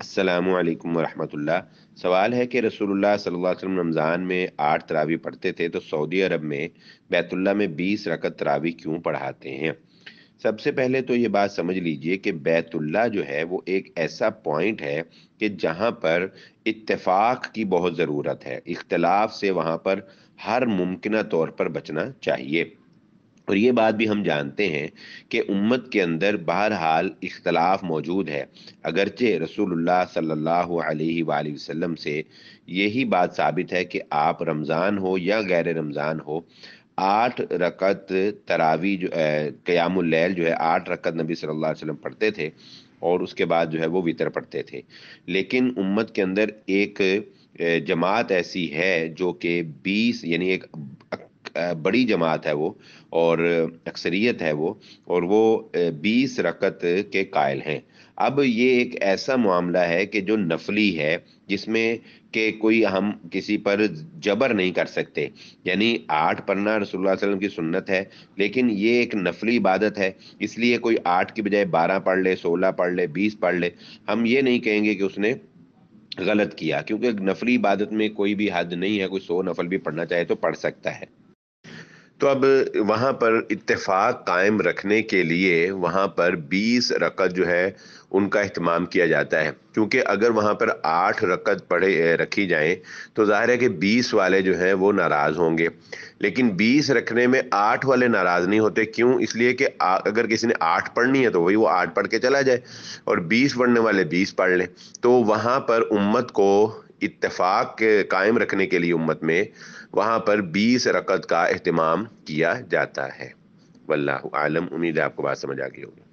असलकम वरहमल सवाल है कि रसूलुल्लाह सल्लल्लाहु अलैहि वसल्लम रमज़ान में आठ तरावी पढ़ते थे तो सऊदी अरब में बैतुल्ला में बीस रकत तरावी क्यों पढ़ाते हैं सबसे पहले तो ये बात समझ लीजिए कि बैतुल्ला जो है वो एक ऐसा पॉइंट है कि जहाँ पर इत्तेफाक की बहुत ज़रूरत है इख्तलाफ से वहाँ पर हर मुमकिन तौर पर बचना चाहिए और ये बात भी हम जानते हैं कि उम्मत के अंदर बहरहाल इख्तलाफ मौजूद है अगरचे रसूलुल्लाह सल्लल्लाहु अलैहि वसल्लम से यही बात साबित है कि आप रमज़ान हो या गैर रमज़ान हो आठ रकत तरावी जो क़यामल जो है आठ रकत नबी सल्लल्लाहु अलैहि वसल्लम पढ़ते थे और उसके बाद जो है वो वितर पढ़ते थे लेकिन उम्मत के अंदर एक जमात ऐसी है जो कि 20 यानी एक बड़ी जमात है वो और अक्सरियत है वो और वो बीस रकत के कायल हैं अब ये एक ऐसा मामला है कि जो नफली है जिसमें के कोई हम किसी पर जबर नहीं कर सकते यानी आठ पढ़ना रसोल्ला वसलम की सुन्नत है लेकिन ये एक नफली इबादत है इसलिए कोई आठ की बजाय बारह पढ़ ले सोलह पढ़ ले बीस पढ़ ले हम ये नहीं कहेंगे कि उसने गलत किया क्योंकि नफली इबादत में कोई भी हद नहीं है कोई सौ नफल भी पढ़ना चाहे तो पढ़ सकता है तो अब वहाँ पर इत्तेफाक कायम रखने के लिए वहाँ पर 20 रकत जो है उनका अहतमाम किया जाता है क्योंकि अगर वहाँ पर आठ रकत पढ़े रखी जाए तो ज़ाहिर है कि बीस वाले जो हैं वो नाराज़ होंगे लेकिन बीस रखने में आठ वाले नाराज़ नहीं होते क्यों इसलिए कि अगर किसी ने आठ पढ़नी है तो वही वो आठ पढ़ के चला जाए और बीस पढ़ने वाले बीस पढ़ लें तो वहाँ पर उम्मत को इतफाक कायम रखने के लिए उम्मत में वहाँ पर बीस रकत का अहतमाम किया जाता है वल्लाह आलम उम्मीद है आपको बात समझ आ गई होगी